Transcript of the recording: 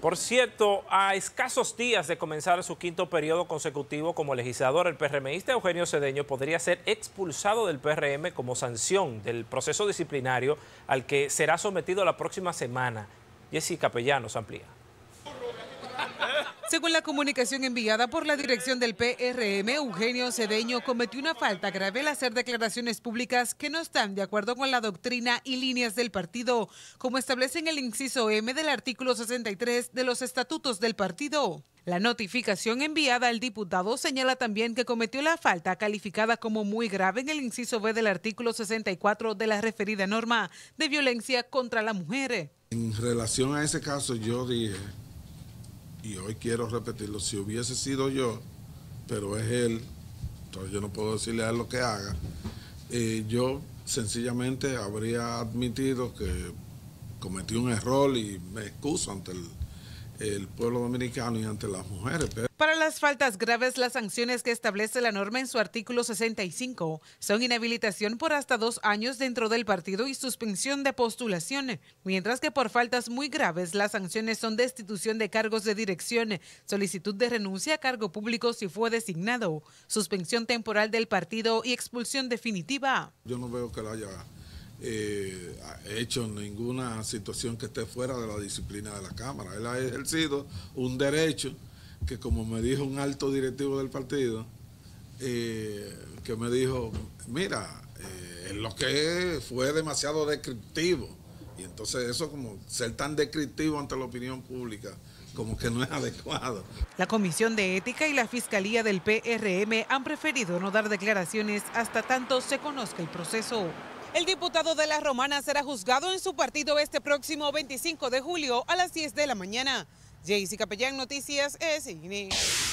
Por cierto, a escasos días de comenzar su quinto periodo consecutivo como legislador, el PRMista Eugenio Cedeño podría ser expulsado del PRM como sanción del proceso disciplinario al que será sometido la próxima semana. Capellano Capellanos amplía. Según la comunicación enviada por la dirección del PRM, Eugenio Cedeño cometió una falta grave al hacer declaraciones públicas que no están de acuerdo con la doctrina y líneas del partido, como establece en el inciso M del artículo 63 de los estatutos del partido. La notificación enviada al diputado señala también que cometió la falta calificada como muy grave en el inciso B del artículo 64 de la referida norma de violencia contra la mujer. En relación a ese caso, yo dije y hoy quiero repetirlo, si hubiese sido yo, pero es él, entonces yo no puedo decirle a él lo que haga, eh, yo sencillamente habría admitido que cometí un error y me excuso ante el el pueblo dominicano y ante las mujeres. Para las faltas graves, las sanciones que establece la norma en su artículo 65 son inhabilitación por hasta dos años dentro del partido y suspensión de postulación, mientras que por faltas muy graves, las sanciones son destitución de cargos de dirección, solicitud de renuncia a cargo público si fue designado, suspensión temporal del partido y expulsión definitiva. Yo no veo que la haya eh, hecho ninguna situación que esté fuera de la disciplina de la Cámara. Él ha ejercido un derecho que, como me dijo un alto directivo del partido, eh, que me dijo, mira, eh, lo que fue demasiado descriptivo. Y entonces eso como ser tan descriptivo ante la opinión pública, como que no es adecuado. La Comisión de Ética y la Fiscalía del PRM han preferido no dar declaraciones hasta tanto se conozca el proceso. El diputado de La Romana será juzgado en su partido este próximo 25 de julio a las 10 de la mañana. Jaycee Capellán, Noticias Inés.